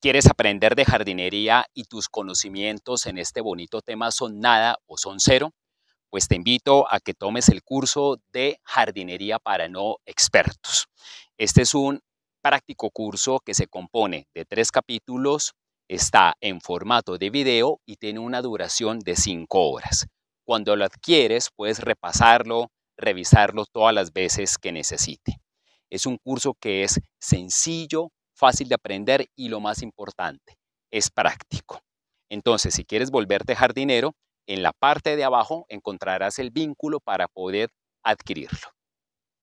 quieres aprender de jardinería y tus conocimientos en este bonito tema son nada o son cero, pues te invito a que tomes el curso de jardinería para no expertos. Este es un práctico curso que se compone de tres capítulos, está en formato de video y tiene una duración de cinco horas. Cuando lo adquieres puedes repasarlo, revisarlo todas las veces que necesite. Es un curso que es sencillo, fácil de aprender y lo más importante, es práctico. Entonces, si quieres volverte jardinero, en la parte de abajo encontrarás el vínculo para poder adquirirlo.